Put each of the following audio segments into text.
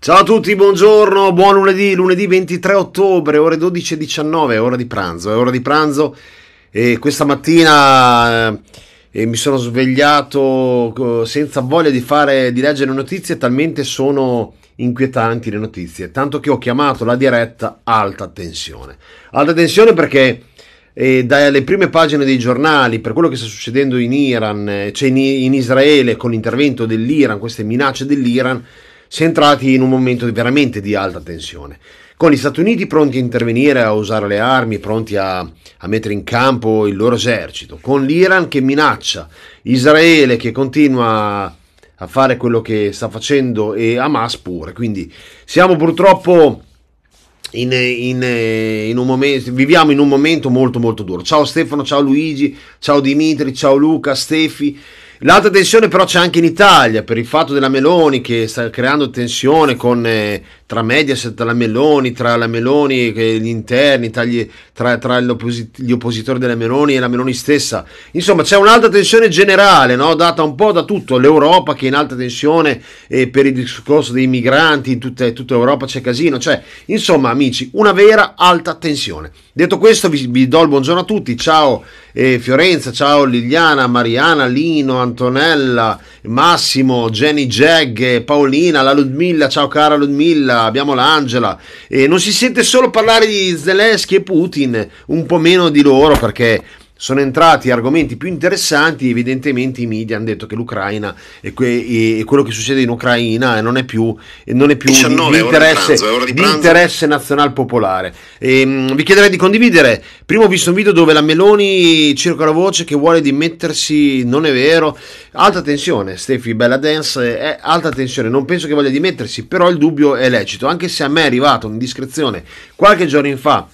Ciao a tutti, buongiorno, buon lunedì, lunedì 23 ottobre, ore 12.19, ora di pranzo, è ora di pranzo e questa mattina eh, mi sono svegliato senza voglia di, fare, di leggere le notizie, talmente sono inquietanti le notizie, tanto che ho chiamato la diretta alta tensione. Alta tensione perché eh, dalle prime pagine dei giornali, per quello che sta succedendo in Iran, eh, cioè in, in Israele con l'intervento dell'Iran, queste minacce dell'Iran, si è entrati in un momento veramente di alta tensione, con gli Stati Uniti pronti a intervenire, a usare le armi, pronti a, a mettere in campo il loro esercito, con l'Iran che minaccia, Israele che continua a fare quello che sta facendo e Hamas pure, quindi siamo purtroppo... In, in, eh, in, un momento, viviamo in un momento molto molto duro. Ciao Stefano, ciao Luigi, ciao Dimitri, ciao Luca, Stefi. L'alta tensione però c'è anche in Italia per il fatto della Meloni che sta creando tensione con, eh, tra Mediaset e la Meloni, tra la Meloni e gli interni, tra, gli, tra, tra gli oppositori della Meloni e la Meloni stessa. Insomma c'è un'alta tensione generale no? data un po' da tutto, l'Europa che è in alta tensione eh, per il discorso dei migranti, in tutta, tutta, Europa c'è casino, cioè insomma amici una vera alta tensione. Detto questo vi, vi do il buongiorno a tutti, ciao eh, Fiorenza, ciao Liliana, Mariana, Lino, Antonella, Massimo, Jenny Jag, Paolina, la Ludmilla, ciao cara Ludmilla, abbiamo l'Angela. E non si sente solo parlare di Zelensky e Putin, un po' meno di loro perché sono entrati argomenti più interessanti, evidentemente i media hanno detto che l'Ucraina e, que- e quello che succede in Ucraina non è più, non è più 19, di, interesse, eh, di, pranzo, di interesse nazional popolare. E, ehm, mh, vi chiederei di condividere. Prima ho visto un video dove la Meloni circa la voce che vuole dimettersi, non è vero. Alta tensione, Stefi, bella dance, è eh, eh, alta tensione, non penso che voglia dimettersi, però il dubbio è lecito, anche se a me è arrivato un'indiscrezione qualche giorno fa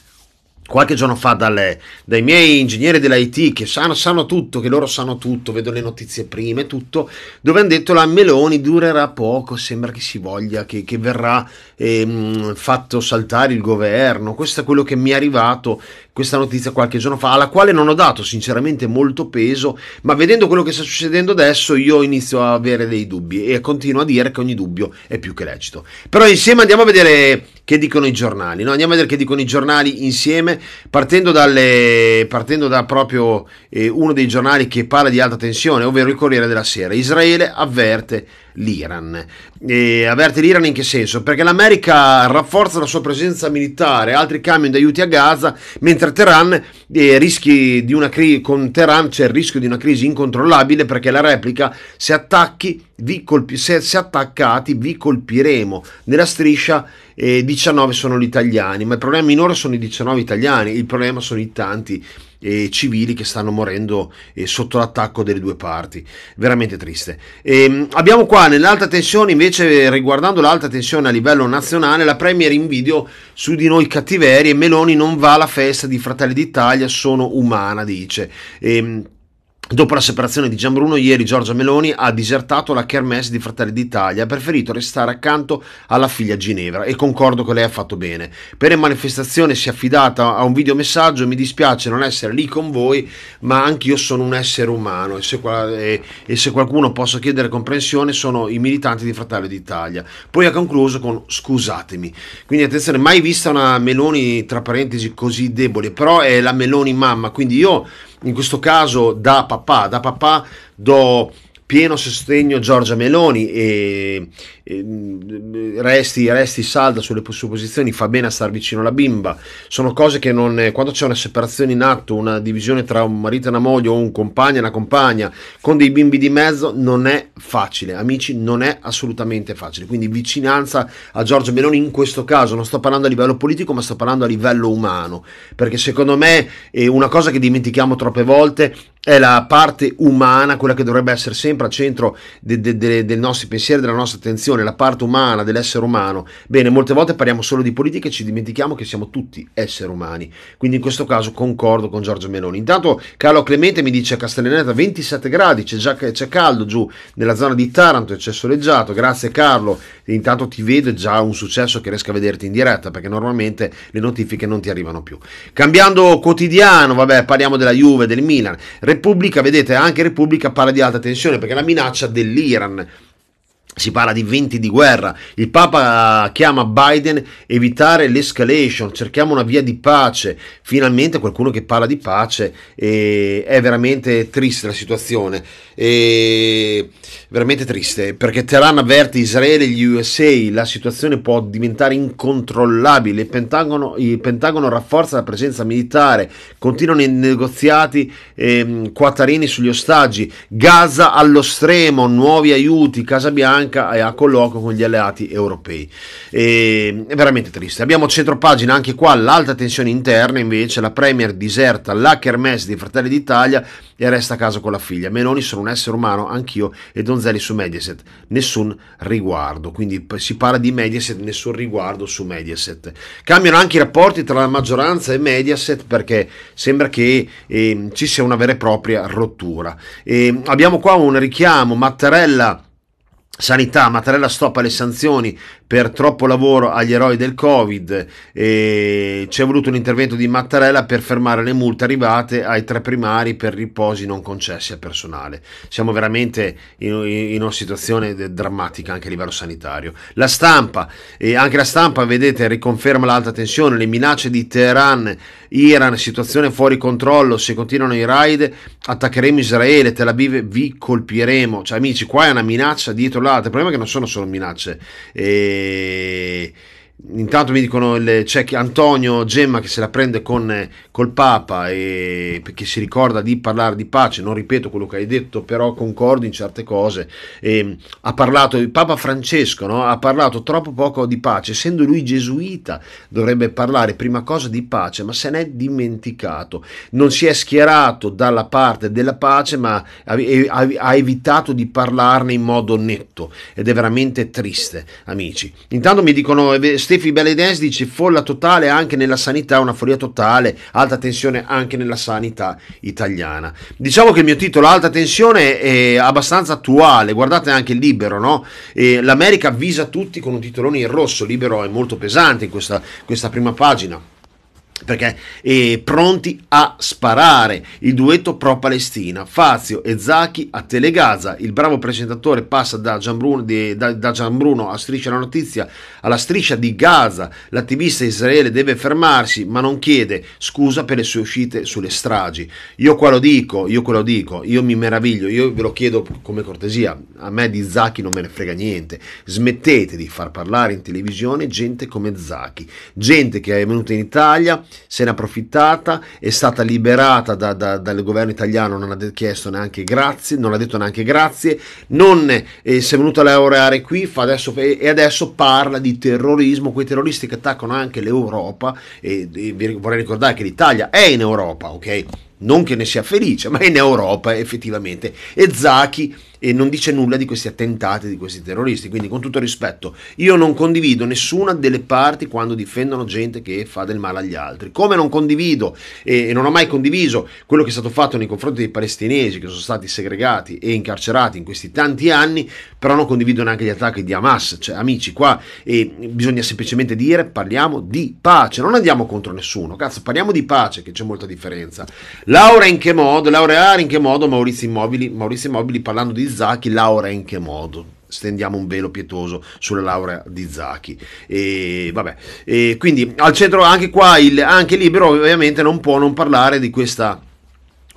qualche giorno fa dalle, dai miei ingegneri dell'IT che sanno, sanno, tutto, che loro sanno tutto, vedo le notizie prime, tutto, dove hanno detto la Meloni durerà poco, sembra che si voglia, che, che verrà ehm, fatto saltare il governo, questo è quello che mi è arrivato questa notizia qualche giorno fa, alla quale non ho dato sinceramente molto peso, ma vedendo quello che sta succedendo adesso io inizio a avere dei dubbi e continuo a dire che ogni dubbio è più che lecito. Però insieme andiamo a vedere che dicono i giornali, no? andiamo a vedere che dicono i giornali insieme, partendo, dalle, partendo da proprio eh, uno dei giornali che parla di alta tensione, ovvero il Corriere della Sera. Israele avverte l'Iran. E avverte l'Iran in che senso? Perché l'America rafforza la sua presenza militare, altri camion di aiuti a Gaza, mentre Teheran, eh, cri- con Teheran c'è il rischio di una crisi incontrollabile perché la replica se attacchi vi colpi- se, se, attaccati vi colpiremo. Nella striscia eh, 19 sono gli italiani, ma il problema minore sono i 19 italiani, il problema sono i tanti eh, civili che stanno morendo eh, sotto l'attacco delle due parti. Veramente triste. E, ehm, abbiamo qua nell'alta tensione, invece, riguardando l'alta tensione a livello nazionale, la Premier in video su di noi cattiverie. Meloni non va alla festa di Fratelli d'Italia, sono umana, dice. E, ehm, Dopo la separazione di Gianbruno, ieri Giorgia Meloni ha disertato la kermesse di Fratelli d'Italia, e ha preferito restare accanto alla figlia Ginevra e concordo che lei ha fatto bene. Per le manifestazioni si è affidata a un videomessaggio, mi dispiace non essere lì con voi, ma anch'io sono un essere umano e se, e, e se qualcuno posso chiedere comprensione sono i militanti di Fratelli d'Italia. Poi ha concluso con scusatemi. Quindi attenzione, mai vista una Meloni tra parentesi così debole, però è la Meloni mamma, quindi io in questo caso da papà, da papà do pieno sostegno a Giorgia Meloni e, Mm, resti, resti salda sulle supposizioni, fa bene a star vicino alla bimba. Sono cose che non. Eh, quando c'è una separazione in atto, una divisione tra un marito e una moglie o un compagno e una compagna con dei bimbi di mezzo, non è facile, amici, non è assolutamente facile. Quindi vicinanza a Giorgio Meloni in questo caso, non sto parlando a livello politico, ma sto parlando a livello umano, perché secondo me è una cosa che dimentichiamo troppe volte è la parte umana, quella che dovrebbe essere sempre al centro de, de, de, del nostro pensiero, della nostra attenzione relazione, la parte umana dell'essere umano. Bene, molte volte parliamo solo di politica e ci dimentichiamo che siamo tutti esseri umani. Quindi in questo caso concordo con Giorgio Meloni. Intanto Carlo Clemente mi dice a Castellaneta 27 gradi, c'è già c'è caldo giù nella zona di Taranto e c'è soleggiato. Grazie Carlo, intanto ti vedo, è già un successo che riesco a vederti in diretta perché normalmente le notifiche non ti arrivano più. Cambiando quotidiano, vabbè, parliamo della Juve, del Milan. Repubblica, vedete, anche Repubblica parla di alta tensione perché la minaccia dell'Iran si parla di venti di guerra. Il Papa chiama Biden evitare l'escalation, cerchiamo una via di pace. Finalmente qualcuno che parla di pace e eh, è veramente triste la situazione. È veramente triste perché Teheran avverte Israele e gli USA, la situazione può diventare incontrollabile. Il Pentagono, il Pentagono rafforza la presenza militare, continuano i negoziati ehm, quattarini sugli ostaggi, Gaza allo stremo, nuovi aiuti, Casa Bianca Franca e eh, a colloquio con gli alleati europei. E, è veramente triste. Abbiamo a centro pagina anche qua l'alta tensione interna, invece la Premier diserta la kermesse dei Fratelli d'Italia e resta a casa con la figlia. Meloni sono un essere umano, anch'io e Donzelli su Mediaset. Nessun riguardo. Quindi si parla di Mediaset, nessun riguardo su Mediaset. Cambiano anche i rapporti tra la maggioranza e Mediaset perché sembra che eh, ci sia una vera e propria rottura. E ehm, abbiamo qua un richiamo, Mattarella Sanità, Mattarella stoppa le sanzioni per troppo lavoro agli eroi del Covid. E c'è voluto un intervento di Mattarella per fermare le multe arrivate ai tre primari per riposi non concessi a personale. Siamo veramente in, in una situazione drammatica anche a livello sanitario. La stampa, e anche la stampa, vedete, riconferma l'alta tensione, le minacce di Teheran, Iran, situazione fuori controllo, se continuano i raid attaccheremo Israele, Tel Aviv vi colpiremo. Cioè, amici, qua è una minaccia dietro l'altra. Il problema è che non sono solo minacce. E Intanto mi dicono c'è Antonio Gemma che se la prende con, eh, col Papa e perché si ricorda di parlare di pace, non ripeto quello che hai detto, però concordo in certe cose. E, mm, ha parlato il Papa Francesco, no? ha parlato troppo poco di pace, essendo lui gesuita dovrebbe parlare prima cosa di pace, ma se n'è dimenticato. Non si è schierato dalla parte della pace, ma ha, ha, ha evitato di parlarne in modo netto ed è veramente triste, amici. Intanto mi dicono eh, Stefi Beledens dice folla totale anche nella sanità, una follia totale, alta tensione anche nella sanità italiana. Diciamo che il mio titolo Alta tensione è abbastanza attuale, guardate anche il libero, no? E L'America avvisa tutti con un titolone in rosso, libero è molto pesante in questa, questa prima pagina perché eh, pronti a sparare. Il duetto pro-Palestina, Fazio e Zacchi a Telegaza. Il bravo presentatore passa da Gianbruno, di, da, da Gianbruno a Striscia la Notizia alla Striscia di Gaza. L'attivista Israele deve fermarsi, ma non chiede scusa per le sue uscite sulle stragi. Io qua lo dico, io qua lo dico, io mi meraviglio, io ve lo chiedo come cortesia, a me di Zacchi non me ne frega niente. Smettete di far parlare in televisione gente come Zacchi, gente che è venuta in Italia se n'è approfittata, è stata liberata da, da, dal governo italiano, non ha chiesto neanche grazie, non ha detto neanche grazie, non eh, si è venuta a laureare qui adesso, e, adesso parla di terrorismo, quei terroristi che attaccano anche l'Europa e, e vorrei ricordare che l'Italia è in Europa, ok? Non che ne sia felice, ma è in Europa effettivamente. E Zachi e non dice nulla di questi attentati, di questi terroristi. Quindi con tutto rispetto, io non condivido nessuna delle parti quando difendono gente che fa del male agli altri. Come non condivido e non ho mai condiviso quello che è stato fatto nei confronti dei palestinesi che sono stati segregati e incarcerati in questi tanti anni, però non condivido neanche gli attacchi di Hamas. Cioè, amici, qua eh, bisogna semplicemente dire parliamo di pace, non andiamo contro nessuno. Cazzo, parliamo di pace, che c'è molta differenza. Laura in che modo? Laura in che modo? Maurizio Immobili, Maurizio Immobili parlando di Zacchi, Laura in che modo? stendiamo un velo pietoso sulla laurea di Zacchi. E, vabbè. E quindi al centro anche qua, il, anche Libero ovviamente non può non parlare di questa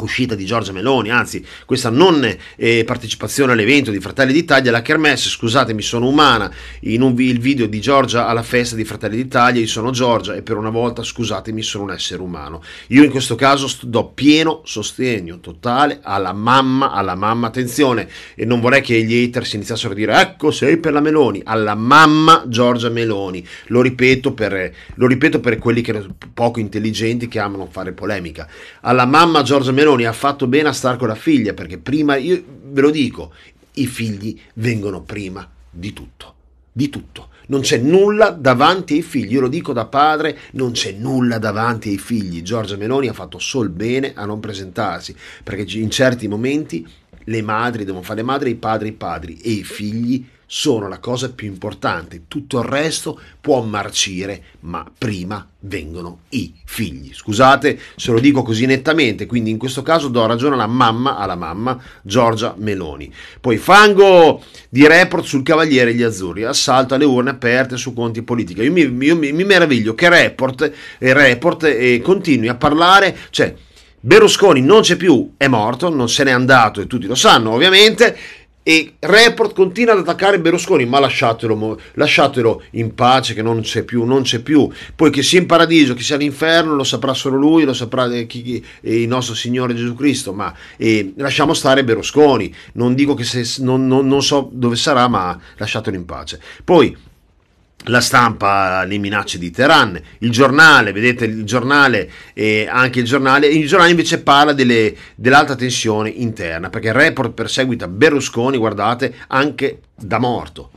uscita di Giorgia Meloni, anzi questa non eh, partecipazione all'evento di Fratelli d'Italia, la Kermesse, scusatemi sono umana, in un, il video di Giorgia alla festa di Fratelli d'Italia, io sono Giorgia e per una volta scusatemi sono un essere umano. Io in questo caso st- do pieno sostegno totale alla mamma, alla mamma, attenzione, e non vorrei che gli haters iniziassero a dire ecco sei per la Meloni, alla mamma Giorgia Meloni, lo ripeto per, lo ripeto per quelli che, poco intelligenti che amano fare polemica, alla mamma Giorgia Meloni, Meloni ha fatto bene a star con la figlia perché prima, io ve lo dico, i figli vengono prima di tutto, di tutto. Non c'è nulla davanti ai figli, io lo dico da padre, non c'è nulla davanti ai figli. Giorgia Meloni ha fatto sol bene a non presentarsi, perché in certi momenti le madri devono fare le madri, i padri i padri e i figli sono la cosa più importante, tutto il resto può marcire, ma prima vengono i figli. Scusate se lo dico così nettamente, quindi in questo caso do ragione alla mamma, alla mamma Giorgia Meloni. Poi fango di report sul Cavaliere gli Azzurri, assalto alle urne aperte su conti politica. Io mi, io mi, mi meraviglio che report, report eh, continui a parlare, cioè Berlusconi non c'è più, è morto, non se n'è andato e tutti lo sanno ovviamente, e Report continua ad attaccare Berlusconi, ma lasciatelo, lasciatelo in pace che non c'è più, non c'è più. Poi che sia in paradiso, che sia all'inferno, lo saprà solo lui, lo saprà eh, chi, chi, eh, il nostro Signore Gesù Cristo, ma eh, lasciamo stare Berlusconi, non dico che se, non, non, non so dove sarà, ma lasciatelo in pace. Poi la stampa, le minacce di Teheran, il giornale, vedete il giornale e eh, anche il giornale, il giornale invece parla delle, dell'alta tensione interna, perché il report perseguita Berlusconi, guardate, anche da morto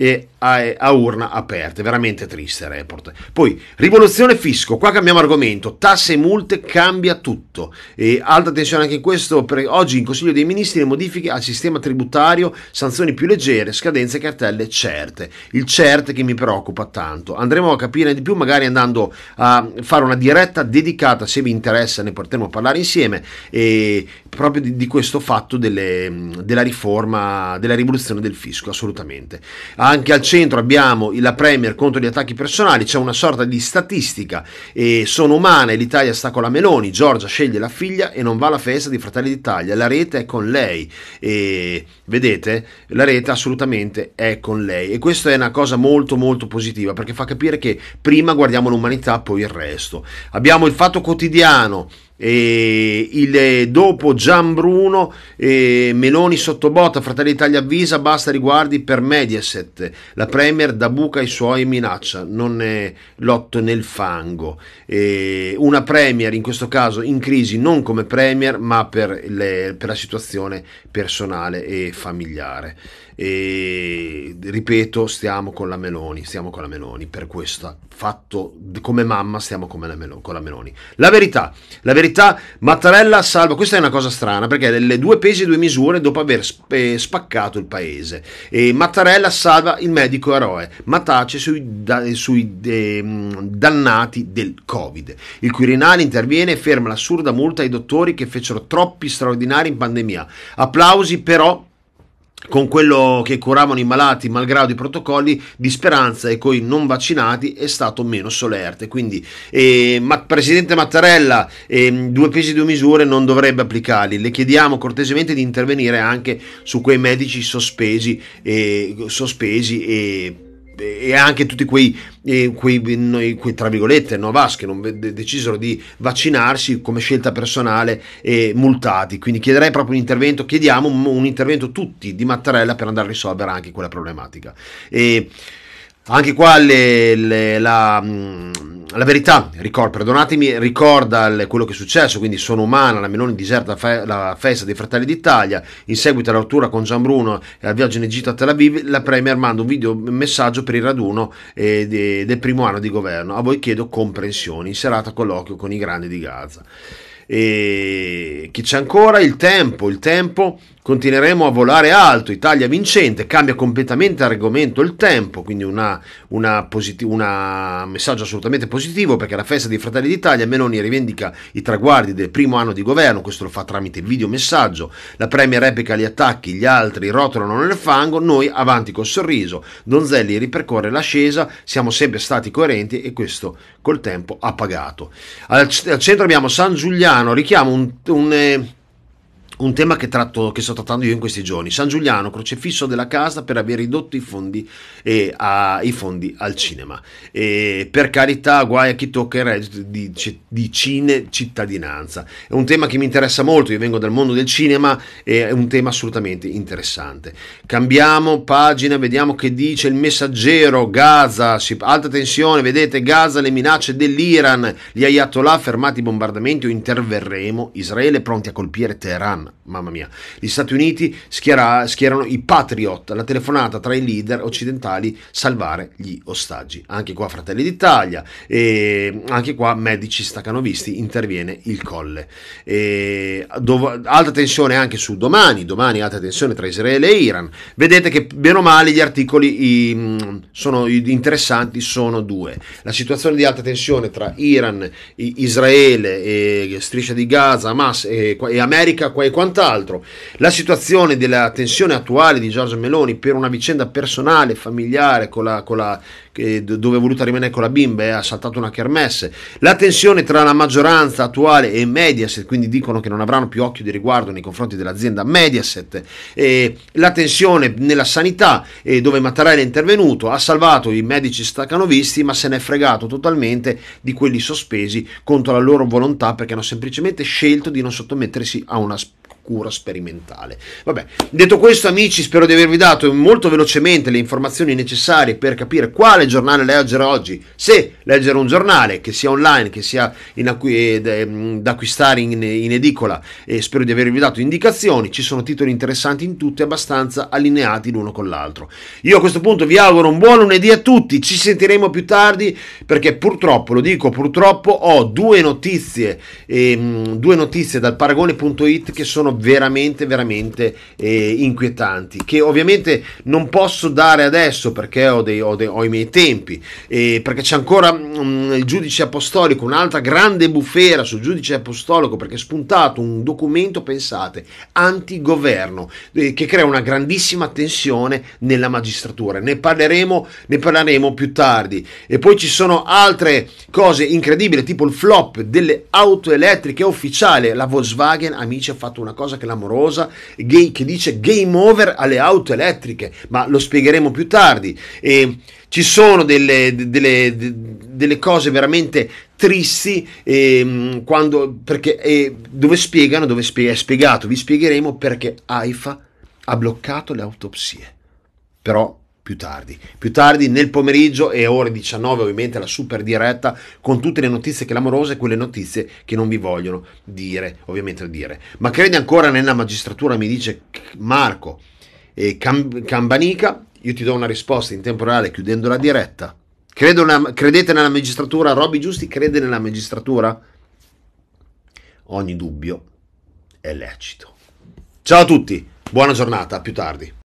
e a, a urna aperte. Veramente triste report. Poi, rivoluzione fisco, qua cambiamo argomento, tasse e multe cambia tutto. E alta tensione anche in questo, per oggi in Consiglio dei Ministri le modifiche al sistema tributario, sanzioni più leggere, scadenze e cartelle certe. Il CERT che mi preoccupa tanto. Andremo a capire di più magari andando a fare una diretta dedicata, se vi interessa ne potremo parlare insieme, e proprio di, di questo fatto delle, della riforma, della rivoluzione del fisco, assolutamente. Ah, anche al centro abbiamo la Premier contro gli attacchi personali, c'è una sorta di statistica. E sono umane, l'Italia sta con la Meloni, Giorgia sceglie la figlia e non va alla festa di Fratelli d'Italia, la rete è con lei. E vedete, la rete assolutamente è con lei. E questa è una cosa molto molto positiva perché fa capire che prima guardiamo l'umanità, poi il resto. Abbiamo il fatto quotidiano e il, eh, dopo Gianbruno, eh, Meloni sottobotta, Fratelli Italia avvisa, basta riguardi per Mediaset, la Premier da buca ai suoi minaccia, non è lotto nel fango. E una Premier in questo caso in crisi non come Premier ma per, le, per la situazione personale e familiare. E, ripeto, stiamo con la Meloni, stiamo con la Meloni per questo fatto come mamma, stiamo con la Meloni. La verità, la verità società Mattarella salva, questa è una cosa strana perché è delle due pesi e due misure dopo aver eh, spaccato il paese. E Mattarella salva il medico eroe, ma tace sui, da, sui eh, dannati del Covid. Il Quirinale interviene e ferma l'assurda multa ai dottori che fecero troppi straordinari in pandemia. Applausi però con quello che curavano i malati malgrado i protocolli di speranza e coi non vaccinati è stato meno solerte. Quindi eh, ma, Presidente Mattarella, eh, due pesi e due misure non dovrebbe applicarli. Le chiediamo cortesemente di intervenire anche su quei medici sospesi, eh, sospesi e e anche tutti quei, quei, quei tra virgolette Novas che non decisero di vaccinarsi come scelta personale e multati. Quindi chiederei proprio un intervento, chiediamo un, un intervento tutti di Mattarella per andare a risolvere anche quella problematica. E anche qua le, le, la, mm, la verità, ricord, perdonatemi, ricorda quello che è successo, quindi sono umana, la Meloni diserta fe, la festa dei Fratelli d'Italia, in seguito alla rottura con Gian Bruno e al viaggio in Egitto a Tel Aviv, la Premier manda un video messaggio per il raduno eh, del primo anno di governo. A voi chiedo comprensioni, in serata colloquio con i grandi di Gaza. E chi c'è ancora? Il tempo, il tempo Continueremo a volare alto, Italia vincente, cambia completamente argomento il tempo, quindi un posit- messaggio assolutamente positivo perché la festa dei Fratelli d'Italia Meloni rivendica i traguardi del primo anno di governo, questo lo fa tramite il video messaggio, la Premier replica gli attacchi, gli altri rotolano nel fango, noi avanti col sorriso, Donzelli ripercorre l'ascesa, siamo sempre stati coerenti e questo col tempo ha pagato. Al, c- al centro abbiamo San Giuliano, richiamo un... un eh, un tema che, tratto, che, sto trattando io in questi giorni. San Giuliano, crocefisso della casa per aver ridotto i fondi, eh, a, i fondi al cinema. E per carità, guai a chi tocca il reddito di, di cine cittadinanza. È un tema che mi interessa molto, io vengo dal mondo del cinema, e è un tema assolutamente interessante. Cambiamo pagina, vediamo che dice il messaggero, Gaza, alta tensione, vedete Gaza, le minacce dell'Iran, gli ayatollah fermati i bombardamenti o interverremo, Israele pronti a colpire Teheran, Mamma mia. Gli Stati Uniti schiera, schierano i Patriot, la telefonata tra i leader occidentali salvare gli ostaggi. Anche qua Fratelli d'Italia e anche qua medici staccano visti, interviene il colle. E, dov- alta tensione anche su domani, domani alta tensione tra Israele e Iran. Vedete che bene o male gli articoli i, sono, interessanti sono due. La situazione di alta tensione tra Iran, Israele e striscia di Gaza, Hamas e, e America qua e qua quant'altro. La situazione della tensione attuale di Giorgio Meloni per una vicenda personale, familiare, con la, con la, eh, dove è voluta rimanere con la bimba e eh, ha saltato una kermesse, la tensione tra la maggioranza attuale e Mediaset, quindi dicono che non avranno più occhio di riguardo nei confronti dell'azienda Mediaset, eh, la tensione nella sanità, eh, dove Mattarella è intervenuto, ha salvato i medici stacanovisti, ma se n'è fregato totalmente di quelli sospesi contro la loro volontà perché hanno semplicemente scelto di non sottomettersi a una cura sperimentale. Vabbè, detto questo amici, spero di avervi dato molto velocemente le informazioni necessarie per capire quale giornale leggere oggi, se leggere un giornale che sia online, che sia acqu- ehm, da acquistare in, in edicola e spero di avervi dato indicazioni, ci sono titoli interessanti in tutti abbastanza allineati l'uno con l'altro. Io a questo punto vi auguro un buon lunedì a tutti, ci sentiremo più tardi perché purtroppo, lo dico purtroppo, ho due notizie, ehm, due notizie dal paragone.it che sono veramente, veramente eh, inquietanti, che ovviamente non posso dare adesso perché ho, dei, ho, dei, ho i miei tempi, eh, perché c'è ancora mh, mm, il giudice apostolico, un'altra grande bufera sul giudice apostolico, perché è spuntato un documento, pensate, antigoverno, eh, che crea una grandissima tensione nella magistratura. Ne parleremo, ne parleremo più tardi. E poi ci sono altre cose incredibili, tipo il flop delle auto elettriche ufficiale, la Volkswagen, amici, ha fatto una cosa cosa clamorosa gay, che dice game over alle auto elettriche, ma lo spiegheremo più tardi. E ci sono delle, delle, delle cose veramente tristi eh, quando, perché, eh, dove spiegano, dove spiega, è spiegato, vi spiegheremo perché AIFA ha bloccato le autopsie. Però più tardi. Più tardi nel pomeriggio e ore 19 ovviamente la super diretta con tutte le notizie clamorose e quelle notizie che non vi vogliono dire, ovviamente dire. Ma credi ancora nella magistratura, mi dice Marco e Cam- Cambanica, io ti do una risposta in tempo reale chiudendo la diretta. Una, credete nella magistratura? Robby Giusti crede nella magistratura? Ogni dubbio è lecito. Ciao a tutti, buona giornata, a più tardi.